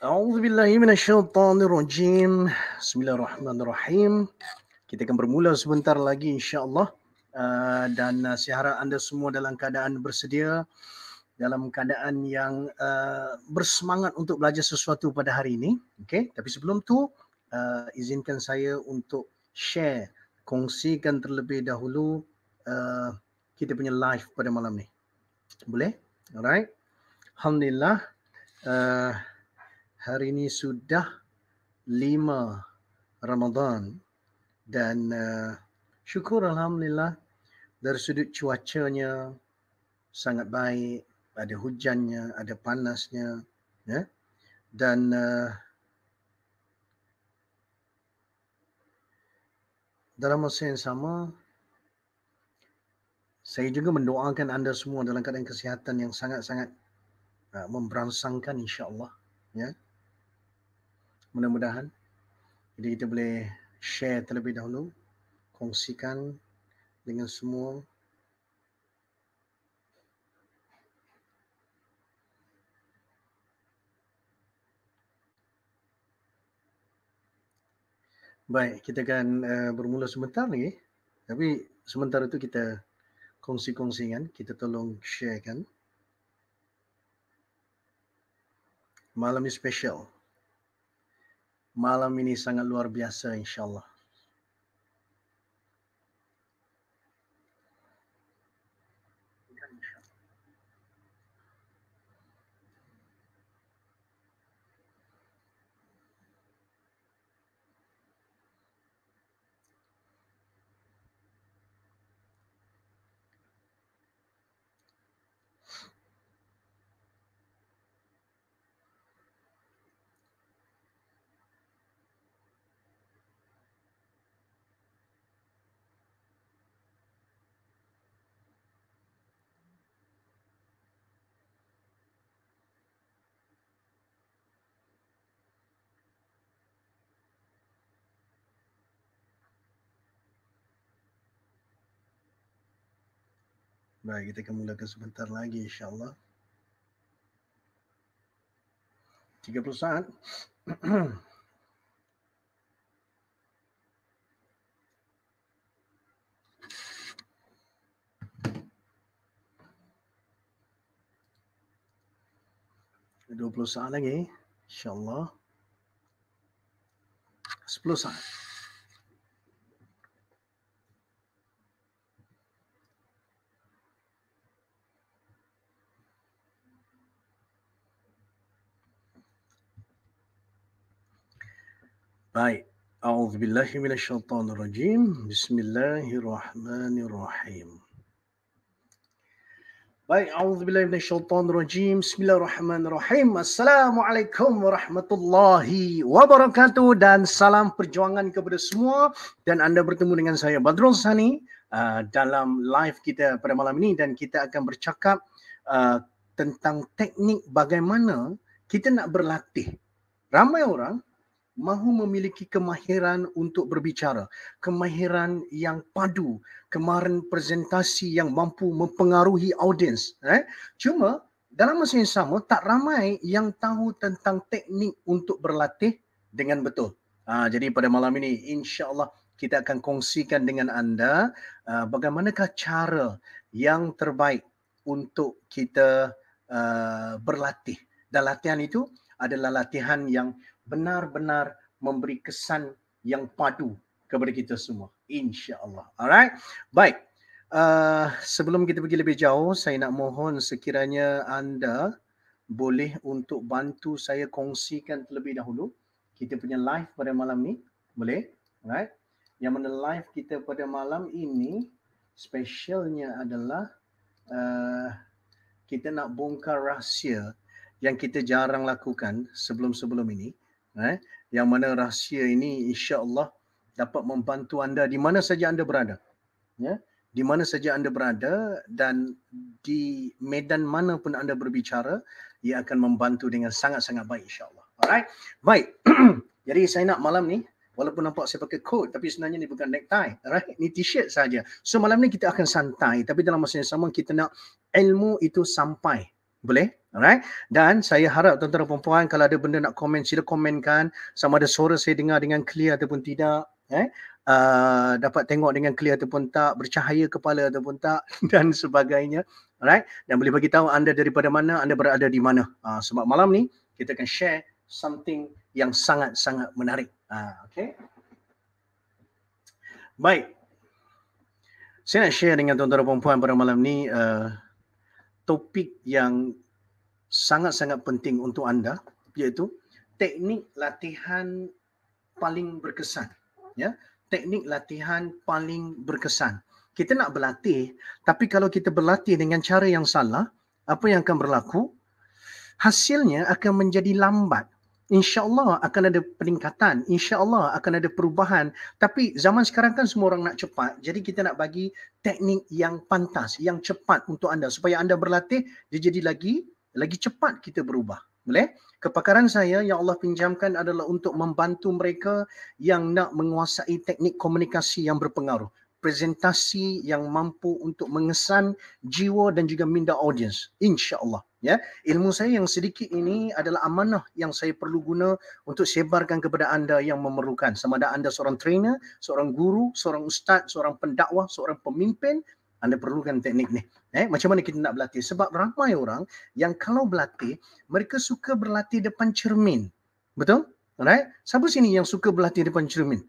أعوذ بالله من الشيطان الرجيم kita akan bermula sebentar lagi insyaAllah uh, dan uh, anda semua dalam keadaan bersedia dalam keadaan yang ah, bersemangat untuk belajar sesuatu pada hari ini okay? tapi sebelum tu ah, izinkan saya untuk share kongsikan terlebih dahulu kita punya live pada malam ni boleh? alright Alhamdulillah uh, hari ini sudah lima Ramadan dan uh, syukur alhamdulillah dari sudut cuacanya sangat baik ada hujannya ada panasnya ya dan uh, dalam masa yang sama saya juga mendoakan anda semua dalam keadaan kesihatan yang sangat-sangat uh, memberangsangkan insya-Allah ya yeah mudah-mudahan. Jadi kita boleh share terlebih dahulu, kongsikan dengan semua. Baik, kita akan uh, bermula sebentar lagi. Tapi sementara itu kita kongsi-kongsi kan, kita tolong sharekan. Malam ini special malam ini sangat luar biasa insyaallah Baik, kita akan mulakan sebentar lagi insyaAllah. 30 saat. Dua puluh saat lagi. InsyaAllah. Sepuluh saat. Baik. A'udzu billahi minasyaitonir rajim. Bismillahirrahmanirrahim. Baik, a'udzu billahi minasyaitonir rajim. Bismillahirrahmanirrahim. Assalamualaikum warahmatullahi wabarakatuh dan salam perjuangan kepada semua dan anda bertemu dengan saya Badrul Sani uh, dalam live kita pada malam ini dan kita akan bercakap uh, tentang teknik bagaimana kita nak berlatih. Ramai orang mahu memiliki kemahiran untuk berbicara, kemahiran yang padu, kemahiran presentasi yang mampu mempengaruhi audiens. Eh? Cuma dalam masa yang sama, tak ramai yang tahu tentang teknik untuk berlatih dengan betul. Ha, jadi pada malam ini, insya Allah kita akan kongsikan dengan anda uh, bagaimanakah cara yang terbaik untuk kita uh, berlatih. Dan latihan itu adalah latihan yang benar-benar memberi kesan yang padu kepada kita semua. InsyaAllah. Alright. Baik. Uh, sebelum kita pergi lebih jauh, saya nak mohon sekiranya anda boleh untuk bantu saya kongsikan terlebih dahulu kita punya live pada malam ni. Boleh? Alright. Yang mana live kita pada malam ini specialnya adalah uh, kita nak bongkar rahsia yang kita jarang lakukan sebelum-sebelum ini eh, yang mana rahsia ini insya-Allah dapat membantu anda di mana saja anda berada. Ya, di mana saja anda berada dan di medan mana pun anda berbicara, ia akan membantu dengan sangat-sangat baik insya-Allah. Alright. Baik. Jadi saya nak malam ni Walaupun nampak saya pakai coat tapi sebenarnya ni bukan necktie, Alright. Ni t-shirt saja. So malam ni kita akan santai tapi dalam masa yang sama kita nak ilmu itu sampai. Boleh? Alright. Dan saya harap tuan-tuan dan puan-puan kalau ada benda nak komen sila komenkan sama ada suara saya dengar dengan clear ataupun tidak. Eh? Uh, dapat tengok dengan clear ataupun tak bercahaya kepala ataupun tak dan sebagainya alright dan boleh bagi tahu anda daripada mana anda berada di mana uh, sebab malam ni kita akan share something yang sangat-sangat menarik uh, okay baik saya nak share dengan tuan-tuan dan puan-puan pada malam ni uh, topik yang sangat-sangat penting untuk anda iaitu teknik latihan paling berkesan ya teknik latihan paling berkesan kita nak berlatih tapi kalau kita berlatih dengan cara yang salah apa yang akan berlaku hasilnya akan menjadi lambat insyaallah akan ada peningkatan insyaallah akan ada perubahan tapi zaman sekarang kan semua orang nak cepat jadi kita nak bagi teknik yang pantas yang cepat untuk anda supaya anda berlatih dia jadi lagi lagi cepat kita berubah. Boleh? Kepakaran saya yang Allah pinjamkan adalah untuk membantu mereka yang nak menguasai teknik komunikasi yang berpengaruh. Presentasi yang mampu untuk mengesan jiwa dan juga minda audiens. InsyaAllah. Ya, ilmu saya yang sedikit ini adalah amanah yang saya perlu guna untuk sebarkan kepada anda yang memerlukan. Sama ada anda seorang trainer, seorang guru, seorang ustaz, seorang pendakwah, seorang pemimpin, anda perlukan teknik ni. Eh, macam mana kita nak berlatih? Sebab ramai orang yang kalau berlatih, mereka suka berlatih depan cermin. Betul? Alright? Siapa sini yang suka berlatih depan cermin?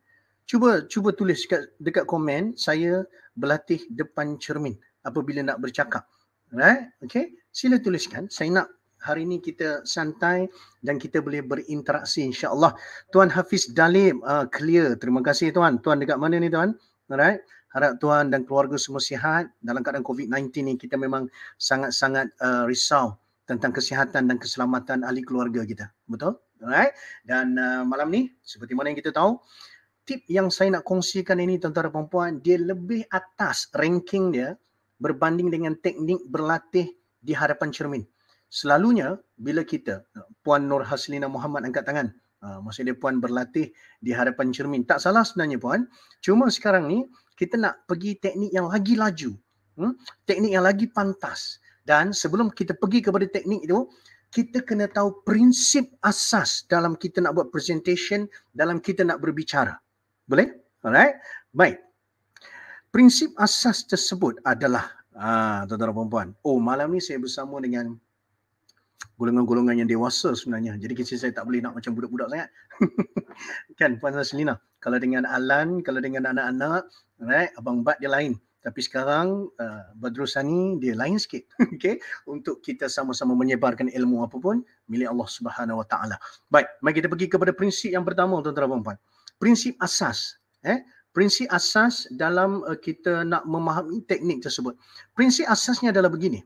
Cuba cuba tulis dekat, dekat komen, saya berlatih depan cermin apabila nak bercakap. Alright? Okay? Sila tuliskan. Saya nak hari ini kita santai dan kita boleh berinteraksi insyaAllah. Tuan Hafiz Dalim, uh, clear. Terima kasih tuan. Tuan dekat mana ni tuan? Alright? Harap tuan dan keluarga semua sihat dalam keadaan COVID-19 ni kita memang sangat-sangat uh, risau tentang kesihatan dan keselamatan ahli keluarga kita. Betul? Alright. Dan uh, malam ni seperti mana yang kita tahu tip yang saya nak kongsikan ini tuan-tuan dan puan-puan dia lebih atas ranking dia berbanding dengan teknik berlatih di hadapan cermin. Selalunya bila kita uh, puan Nur Haslina Muhammad angkat tangan uh, maksudnya dia puan berlatih di hadapan cermin. Tak salah sebenarnya puan. Cuma sekarang ni kita nak pergi teknik yang lagi laju. Hmm? Teknik yang lagi pantas. Dan sebelum kita pergi kepada teknik itu, kita kena tahu prinsip asas dalam kita nak buat presentation, dalam kita nak berbicara. Boleh? Alright? Baik. Prinsip asas tersebut adalah, ah, tuan-tuan dan puan-puan, oh malam ni saya bersama dengan golongan-golongan yang dewasa sebenarnya. Jadi kisah saya tak boleh nak macam budak-budak sangat. kan Puan Selina, kalau dengan Alan, kalau dengan anak-anak, right, Abang Bat dia lain. Tapi sekarang uh, Badrusani dia lain sikit. Okay? untuk kita sama-sama menyebarkan ilmu apa pun milik Allah Subhanahu Wa Baik, mari kita pergi kepada prinsip yang pertama tuan-tuan dan puan. Prinsip asas, eh? Prinsip asas dalam uh, kita nak memahami teknik tersebut. Prinsip asasnya adalah begini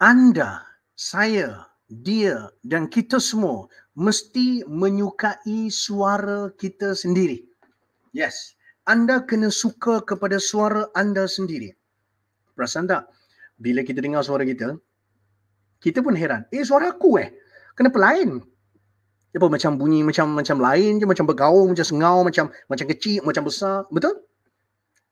anda, saya, dia dan kita semua mesti menyukai suara kita sendiri. Yes, anda kena suka kepada suara anda sendiri. Perasan tak? Bila kita dengar suara kita, kita pun heran. Eh, suara aku eh. Kenapa lain? Dia pun macam bunyi macam macam lain je, macam bergaul, macam sengau, macam macam kecil, macam besar. Betul?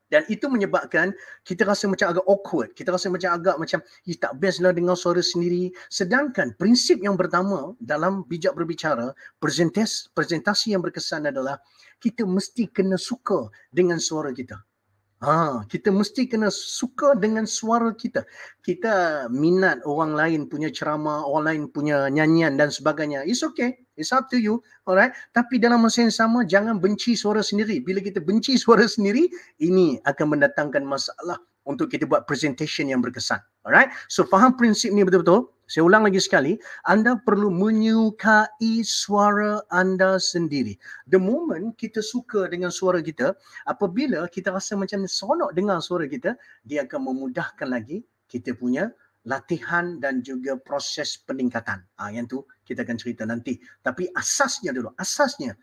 Dan itu menyebabkan kita rasa macam agak awkward. Kita rasa macam agak macam tak best lah dengar suara sendiri. Sedangkan prinsip yang pertama dalam bijak berbicara, presentasi yang berkesan adalah kita mesti kena suka dengan suara kita. Ha, kita mesti kena suka dengan suara kita. Kita minat orang lain punya ceramah, orang lain punya nyanyian dan sebagainya. It's okay. It's up to you. Alright. Tapi dalam masa yang sama, jangan benci suara sendiri. Bila kita benci suara sendiri, ini akan mendatangkan masalah untuk kita buat presentation yang berkesan. Alright. So faham prinsip ni betul-betul? Saya ulang lagi sekali, anda perlu menyukai suara anda sendiri. The moment kita suka dengan suara kita, apabila kita rasa macam seronok dengar suara kita, dia akan memudahkan lagi kita punya latihan dan juga proses peningkatan. Ah ha, yang tu kita akan cerita nanti. Tapi asasnya dulu, asasnya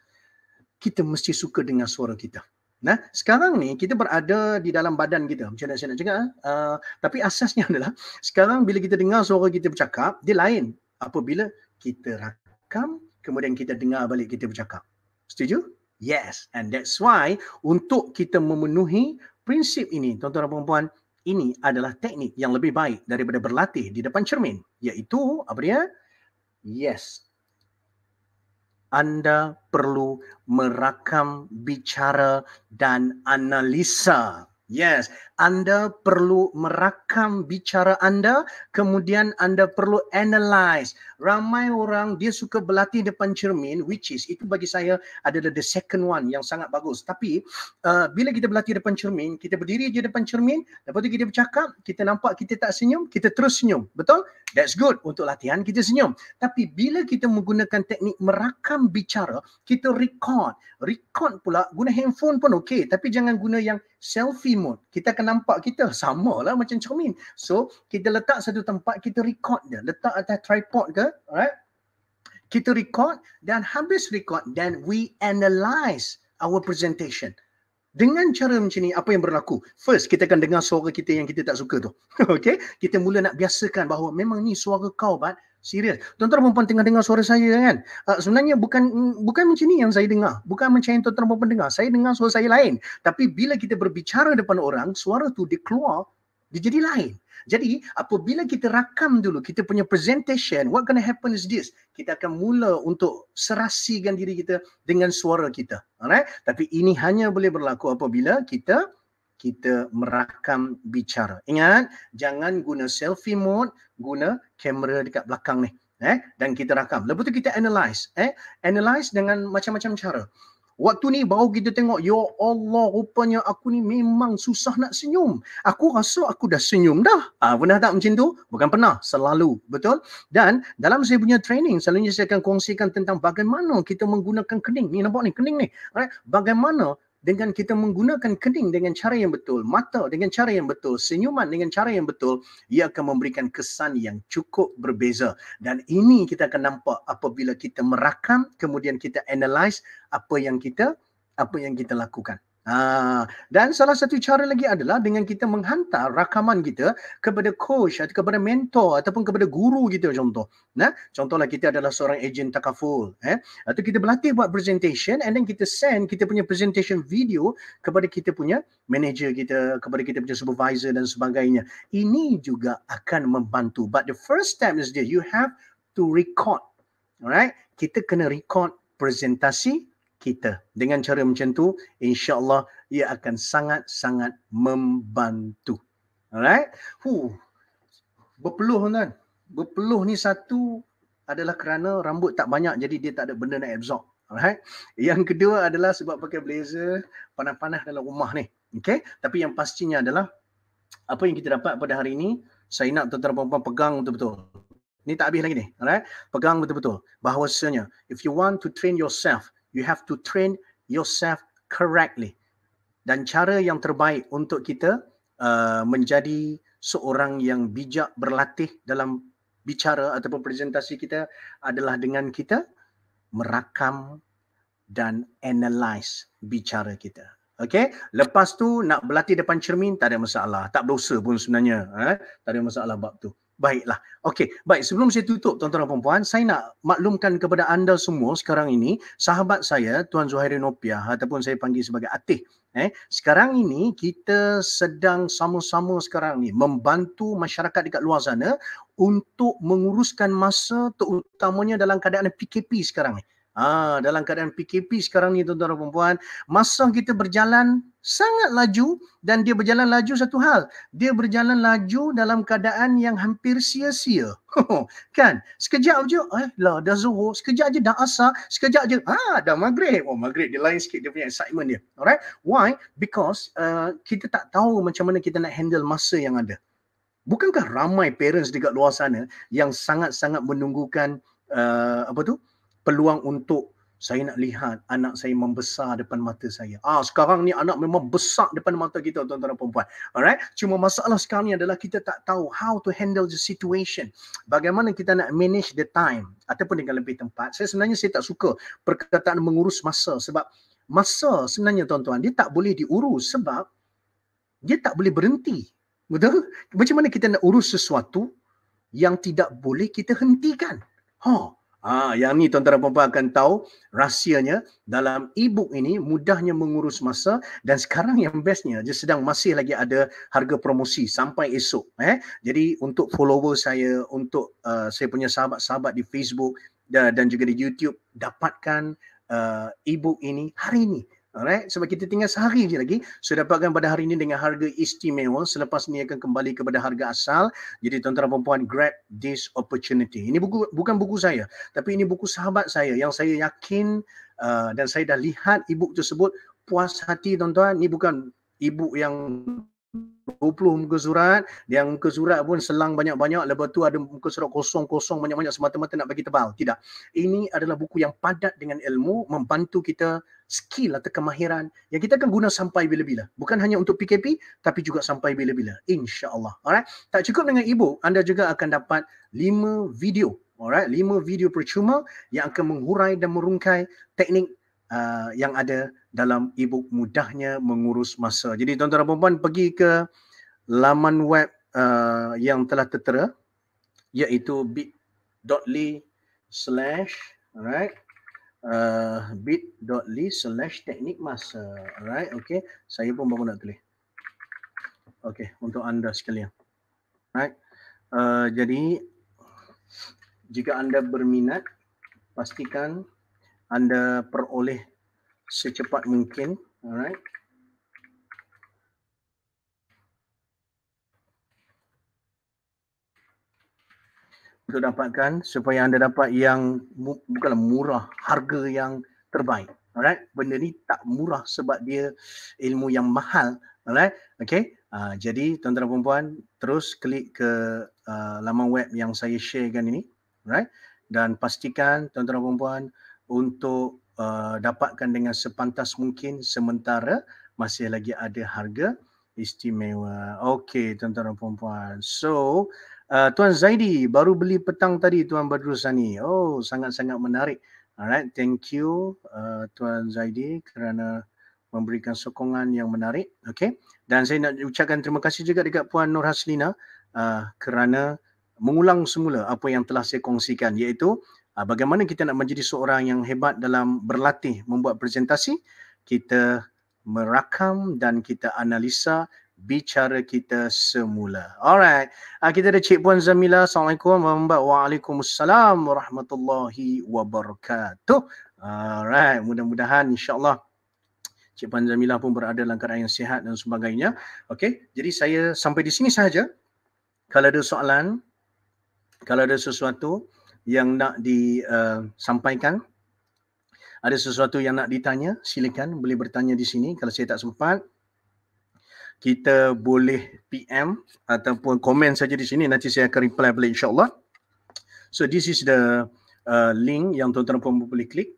kita mesti suka dengan suara kita. Nah, sekarang ni kita berada di dalam badan kita. Macam mana saya nak cakap? Uh, tapi asasnya adalah sekarang bila kita dengar suara kita bercakap, dia lain apabila kita rakam kemudian kita dengar balik kita bercakap. Setuju? Yes. And that's why untuk kita memenuhi prinsip ini, tuan-tuan dan puan ini adalah teknik yang lebih baik daripada berlatih di depan cermin. Iaitu apa dia? Yes, anda perlu merakam bicara dan analisa Yes, anda perlu merakam bicara anda, kemudian anda perlu analyze. Ramai orang dia suka berlatih depan cermin, which is itu bagi saya adalah the second one yang sangat bagus. Tapi uh, bila kita berlatih depan cermin, kita berdiri je depan cermin, lepas tu kita bercakap, kita nampak kita tak senyum, kita terus senyum. Betul? That's good untuk latihan kita senyum. Tapi bila kita menggunakan teknik merakam bicara, kita record. Record pula, guna handphone pun okey. Tapi jangan guna yang selfie mode. Kita akan nampak kita sama lah macam cermin. So kita letak satu tempat kita record dia. Letak atas tripod ke. Alright. Kita record dan habis record dan we analyse our presentation. Dengan cara macam ni, apa yang berlaku? First, kita akan dengar suara kita yang kita tak suka tu. okay? Kita mula nak biasakan bahawa memang ni suara kau, Bat. Serius. Tuan-tuan perempuan tengah dengar suara saya kan? Uh, sebenarnya bukan mm, bukan macam ni yang saya dengar. Bukan macam yang tuan-tuan perempuan dengar. Saya dengar suara saya lain. Tapi bila kita berbicara depan orang, suara tu dia keluar, dia jadi lain. Jadi apabila kita rakam dulu kita punya presentation, what gonna happen is this. Kita akan mula untuk serasikan diri kita dengan suara kita. Alright? Tapi ini hanya boleh berlaku apabila kita kita merakam bicara. Ingat, jangan guna selfie mode, guna kamera dekat belakang ni. Eh? Dan kita rakam. Lepas tu kita analyze. Eh? Analyze dengan macam-macam cara. Waktu ni baru kita tengok, Ya Allah, rupanya aku ni memang susah nak senyum. Aku rasa aku dah senyum dah. Ah, ha, pernah tak macam tu? Bukan pernah, selalu. Betul? Dan dalam saya punya training, selalunya saya akan kongsikan tentang bagaimana kita menggunakan kening. Ni nampak ni, kening ni. Right? Bagaimana dengan kita menggunakan kening dengan cara yang betul, mata dengan cara yang betul, senyuman dengan cara yang betul, ia akan memberikan kesan yang cukup berbeza. Dan ini kita akan nampak apabila kita merakam, kemudian kita analyse apa yang kita apa yang kita lakukan. Ha, dan salah satu cara lagi adalah dengan kita menghantar rakaman kita kepada coach atau kepada mentor ataupun kepada guru kita contoh. Nah, contohlah kita adalah seorang ejen takaful. Eh? Atau kita berlatih buat presentation and then kita send kita punya presentation video kepada kita punya manager kita, kepada kita punya supervisor dan sebagainya. Ini juga akan membantu. But the first step is that you have to record. Alright, kita kena record presentasi kita. Dengan cara macam tu, insya ia akan sangat-sangat membantu. Alright? Hu. Berpeluh tuan. Berpeluh ni satu adalah kerana rambut tak banyak jadi dia tak ada benda nak absorb. Alright? Yang kedua adalah sebab pakai blazer panah-panah dalam rumah ni. Okay? Tapi yang pastinya adalah apa yang kita dapat pada hari ini, saya nak tuan-tuan perempuan pegang betul-betul. Ni tak habis lagi ni. Alright? Pegang betul-betul. Bahawasanya, if you want to train yourself you have to train yourself correctly dan cara yang terbaik untuk kita uh, menjadi seorang yang bijak berlatih dalam bicara ataupun presentasi kita adalah dengan kita merakam dan analyze bicara kita. Okay? lepas tu nak berlatih depan cermin tak ada masalah, tak berdosa pun sebenarnya, eh? Tak ada masalah bab tu. Baiklah. Okey, baik sebelum saya tutup tuan-tuan dan puan-puan, saya nak maklumkan kepada anda semua sekarang ini, sahabat saya Tuan Zuhairi Nopiah ataupun saya panggil sebagai Atih, eh. Sekarang ini kita sedang sama-sama sekarang ni membantu masyarakat dekat luar sana untuk menguruskan masa terutamanya dalam keadaan PKP sekarang ni. Ha, dalam keadaan PKP sekarang ni tuan-tuan dan puan-puan, masa kita berjalan sangat laju dan dia berjalan laju satu hal. Dia berjalan laju dalam keadaan yang hampir sia-sia. kan? Sekejap je, eh lah dah zuhur. Sekejap je dah asar. Sekejap je, ah dah maghrib. Oh maghrib dia lain sikit dia punya excitement dia. Alright? Why? Because uh, kita tak tahu macam mana kita nak handle masa yang ada. Bukankah ramai parents dekat luar sana yang sangat-sangat menunggukan uh, apa tu? peluang untuk saya nak lihat anak saya membesar depan mata saya. Ah sekarang ni anak memang besar depan mata kita tuan-tuan dan puan-puan. Alright? Cuma masalah sekarang ni adalah kita tak tahu how to handle the situation. Bagaimana kita nak manage the time ataupun dengan lebih tempat. Saya sebenarnya saya tak suka perkataan mengurus masa sebab masa sebenarnya tuan-tuan dia tak boleh diurus sebab dia tak boleh berhenti. Betul? Macam mana kita nak urus sesuatu yang tidak boleh kita hentikan? Ha. Huh. Ha, yang ni tuan-tuan dan puan-puan akan tahu rahsianya dalam e-book ini mudahnya mengurus masa dan sekarang yang bestnya dia sedang masih lagi ada harga promosi sampai esok. Eh. Jadi untuk follower saya, untuk uh, saya punya sahabat-sahabat di Facebook dan, juga di YouTube dapatkan uh, e-book ini hari ini. Alright, sebab kita tinggal sehari je lagi. So dapatkan pada hari ini dengan harga istimewa. Selepas ini akan kembali kepada harga asal. Jadi tuan-tuan perempuan, grab this opportunity. Ini buku bukan buku saya. Tapi ini buku sahabat saya yang saya yakin uh, dan saya dah lihat ibu tersebut puas hati tuan-tuan. Ini bukan ibu yang 20 muka surat yang muka surat pun selang banyak-banyak lepas tu ada muka surat kosong-kosong banyak-banyak semata-mata nak bagi tebal tidak ini adalah buku yang padat dengan ilmu membantu kita skill atau kemahiran yang kita akan guna sampai bila-bila. Bukan hanya untuk PKP tapi juga sampai bila-bila. InsyaAllah. Alright. Tak cukup dengan ibu, anda juga akan dapat 5 video. Alright. 5 video percuma yang akan menghurai dan merungkai teknik uh, yang ada dalam ebook mudahnya mengurus masa. Jadi tuan-tuan dan puan-puan pergi ke laman web uh, yang telah tertera iaitu bit.ly slash alright uh, eh, bit.ly slash teknik masa Alright, okay. Saya pun baru nak tulis. Okay, untuk anda sekalian. Alright. Uh, jadi, jika anda berminat, pastikan anda peroleh secepat mungkin. Alright. untuk dapatkan supaya anda dapat yang bukanlah murah, harga yang terbaik. Alright, benda ni tak murah sebab dia ilmu yang mahal. Alright, okay. Uh, jadi tuan-tuan dan puan-puan terus klik ke uh, laman web yang saya sharekan ini. Alright, dan pastikan tuan-tuan dan puan-puan untuk uh, dapatkan dengan sepantas mungkin sementara masih lagi ada harga istimewa. Okay tuan-tuan dan puan-puan. So, Uh, Tuan Zaidi baru beli petang tadi Tuan Sani. Oh, sangat-sangat menarik. Alright, thank you uh, Tuan Zaidi kerana memberikan sokongan yang menarik. Okay. Dan saya nak ucapkan terima kasih juga dekat Puan Nur Haslina uh, kerana mengulang semula apa yang telah saya kongsikan iaitu uh, bagaimana kita nak menjadi seorang yang hebat dalam berlatih membuat presentasi. Kita merakam dan kita analisa bicara kita semula. Alright. Uh, kita ada Cik Puan Zamila. Assalamualaikum Waalaikumsalam warahmatullahi wabarakatuh. Alright. Mudah-mudahan insyaAllah Cik Puan Zamila pun berada dalam keadaan yang sihat dan sebagainya. Okay. Jadi saya sampai di sini sahaja. Kalau ada soalan, kalau ada sesuatu yang nak disampaikan, uh, ada sesuatu yang nak ditanya, silakan boleh bertanya di sini. Kalau saya tak sempat, kita boleh PM ataupun komen saja di sini nanti saya akan reply balik insyaallah. So this is the uh, link yang tuan-tuan pun boleh klik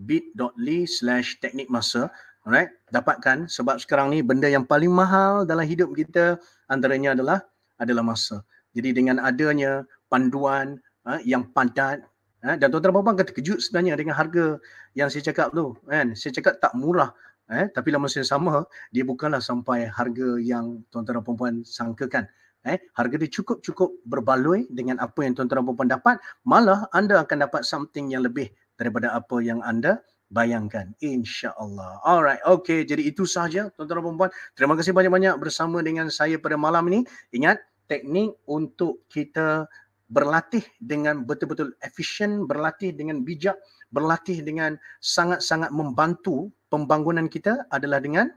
bit.ly slash teknik masa Alright, dapatkan sebab sekarang ni benda yang paling mahal dalam hidup kita antaranya adalah adalah masa. Jadi dengan adanya panduan ha, yang padat ha, dan tuan-tuan dan puan-puan terkejut sebenarnya dengan harga yang saya cakap tu kan. Saya cakap tak murah eh tapi dalam masa yang sama dia bukanlah sampai harga yang tuan-tuan dan puan sangkakan eh harga dia cukup-cukup berbaloi dengan apa yang tuan-tuan dan puan dapat malah anda akan dapat something yang lebih daripada apa yang anda bayangkan insyaallah alright okay jadi itu sahaja tuan-tuan dan puan terima kasih banyak-banyak bersama dengan saya pada malam ini ingat teknik untuk kita berlatih dengan betul-betul efisien, berlatih dengan bijak, berlatih dengan sangat-sangat membantu pembangunan kita adalah dengan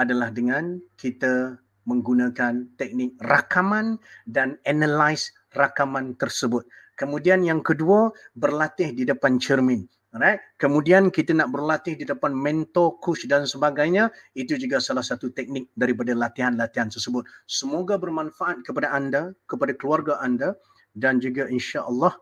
adalah dengan kita menggunakan teknik rakaman dan analyze rakaman tersebut. Kemudian yang kedua, berlatih di depan cermin. Right? Kemudian kita nak berlatih di depan mentor, coach dan sebagainya. Itu juga salah satu teknik daripada latihan-latihan tersebut. Semoga bermanfaat kepada anda, kepada keluarga anda dan juga insya Allah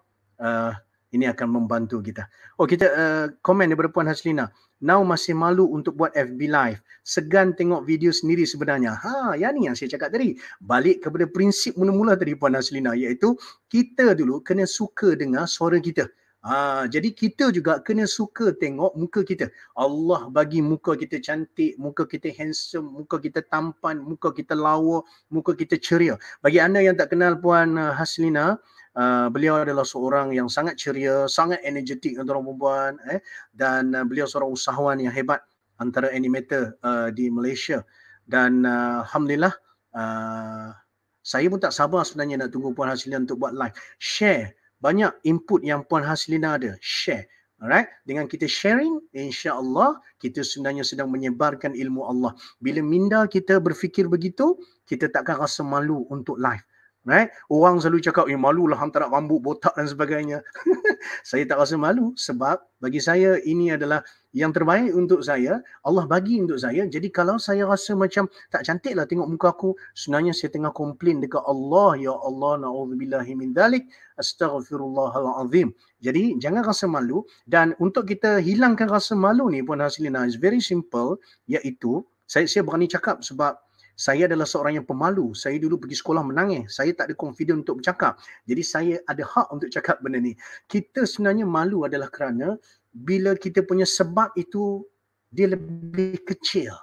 uh, ini akan membantu kita. Oh kita uh, komen daripada Puan Haslina. Now masih malu untuk buat FB live. Segan tengok video sendiri sebenarnya. Ha, yang ni yang saya cakap tadi. Balik kepada prinsip mula-mula tadi Puan Haslina iaitu kita dulu kena suka dengar suara kita. Ha, jadi kita juga kena suka tengok muka kita. Allah bagi muka kita cantik, muka kita handsome, muka kita tampan, muka kita lawa, muka kita ceria. Bagi anda yang tak kenal Puan eh, Haslina, uh, beliau adalah seorang yang sangat ceria, sangat energetik untuk orang perempuan eh, dan uh, beliau seorang usahawan yang hebat antara animator uh, di Malaysia. Dan uh, Alhamdulillah, uh, saya pun tak sabar sebenarnya nak tunggu Puan Haslina untuk buat live. Share banyak input yang Puan Haslina ada share alright dengan kita sharing insya Allah kita sebenarnya sedang menyebarkan ilmu Allah bila minda kita berfikir begitu kita takkan rasa malu untuk live Right? Orang selalu cakap, eh malu lah hantar rambut botak dan sebagainya. saya tak rasa malu sebab bagi saya ini adalah yang terbaik untuk saya, Allah bagi untuk saya. Jadi kalau saya rasa macam tak cantiklah tengok muka aku, sebenarnya saya tengah komplain dekat Allah, ya Allah, na'udzubillahi min dalik, astaghfirullahalazim. Jadi jangan rasa malu dan untuk kita hilangkan rasa malu ni pun hasilnya is very simple iaitu saya saya berani cakap sebab saya adalah seorang yang pemalu. Saya dulu pergi sekolah menangis. Saya tak ada confident untuk bercakap. Jadi saya ada hak untuk cakap benda ni. Kita sebenarnya malu adalah kerana bila kita punya sebab itu dia lebih kecil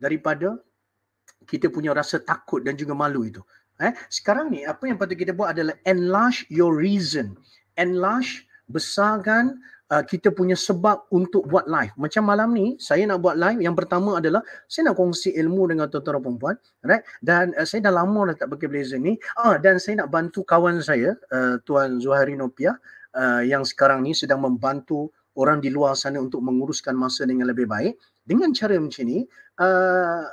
daripada kita punya rasa takut dan juga malu itu. Eh, sekarang ni apa yang patut kita buat adalah enlarge your reason. Enlarge besarkan uh, kita punya sebab untuk buat live. Macam malam ni saya nak buat live yang pertama adalah saya nak kongsi ilmu dengan tuan-tuan dan puan-puan, right? Dan uh, saya dah lama dah tak pakai blazer ni. Ah dan saya nak bantu kawan saya uh, tuan Zuhairi Nopia uh, yang sekarang ni sedang membantu orang di luar sana untuk menguruskan masa dengan lebih baik dengan cara macam ini uh,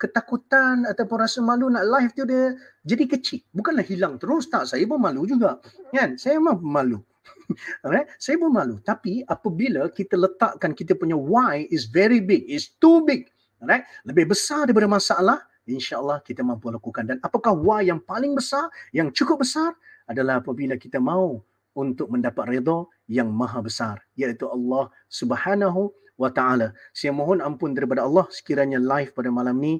ketakutan ataupun rasa malu nak live tu dia jadi kecil bukanlah hilang terus tak saya pun malu juga kan saya memang malu Alright? saya pun malu tapi apabila kita letakkan kita punya why is very big is too big Alright? lebih besar daripada masalah insyaallah kita mampu lakukan dan apakah why yang paling besar yang cukup besar adalah apabila kita mau untuk mendapat redha yang maha besar iaitu Allah Subhanahu wa taala. Saya mohon ampun daripada Allah sekiranya live pada malam ni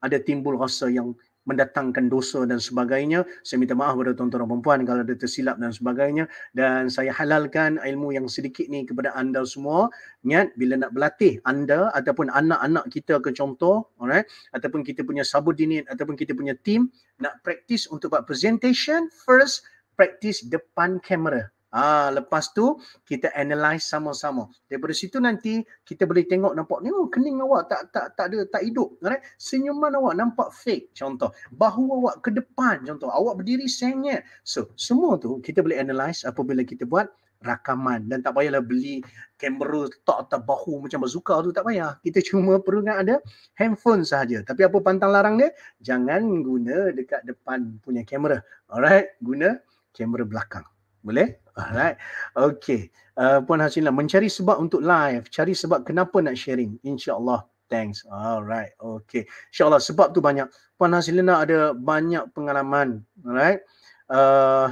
ada timbul rasa yang mendatangkan dosa dan sebagainya. Saya minta maaf kepada tuan-tuan dan puan-puan kalau ada tersilap dan sebagainya. Dan saya halalkan ilmu yang sedikit ni kepada anda semua. Niat bila nak berlatih anda ataupun anak-anak kita ke contoh, alright, ataupun kita punya subordinate, ataupun kita punya team, nak praktis untuk buat presentation first, practice depan kamera. Ah, lepas tu kita analyse sama-sama. Daripada situ nanti kita boleh tengok nampak ni oh, kening awak tak tak tak ada tak hidup. Right? Senyuman awak nampak fake contoh. Bahu awak ke depan contoh. Awak berdiri sengit. So semua tu kita boleh analyse apabila kita buat rakaman dan tak payahlah beli kamera tak tak bahu macam bazooka tu tak payah. Kita cuma perlu kan ada handphone saja. Tapi apa pantang larang dia? Jangan guna dekat depan punya kamera. Alright, guna kamera belakang. Boleh? Ah. Alright. Okay. Uh, Puan Hasinah, mencari sebab untuk live. Cari sebab kenapa nak sharing. InsyaAllah. Thanks. Alright. Okay. InsyaAllah sebab tu banyak. Puan Hasinah ada banyak pengalaman. Alright. Uh,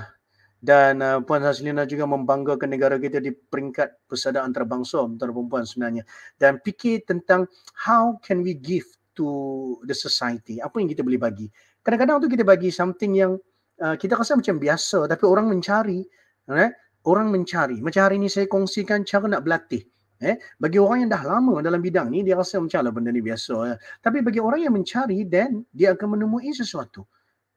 dan uh, Puan Hasinah juga membanggakan negara kita di peringkat pesada antarabangsa antara perempuan sebenarnya. Dan fikir tentang how can we give to the society. Apa yang kita boleh bagi. Kadang-kadang tu kita bagi something yang Eh, kita rasa macam biasa tapi orang mencari eh? orang mencari macam hari ni saya kongsikan cara nak berlatih eh bagi orang yang dah lama dalam bidang ni dia rasa macam lah benda ni biasa eh? tapi bagi orang yang mencari then dia akan menemui sesuatu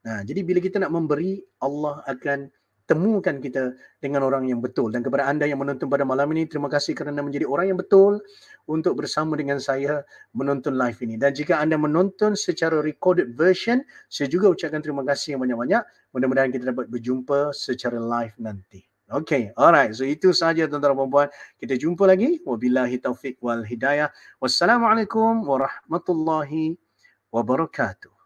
nah jadi bila kita nak memberi Allah akan temukan kita dengan orang yang betul. Dan kepada anda yang menonton pada malam ini, terima kasih kerana menjadi orang yang betul untuk bersama dengan saya menonton live ini. Dan jika anda menonton secara recorded version, saya juga ucapkan terima kasih yang banyak-banyak. Mudah-mudahan kita dapat berjumpa secara live nanti. Okay, alright. So itu sahaja tuan-tuan dan puan-puan. Kita jumpa lagi. Wabillahi taufiq wal hidayah. Wassalamualaikum warahmatullahi wabarakatuh.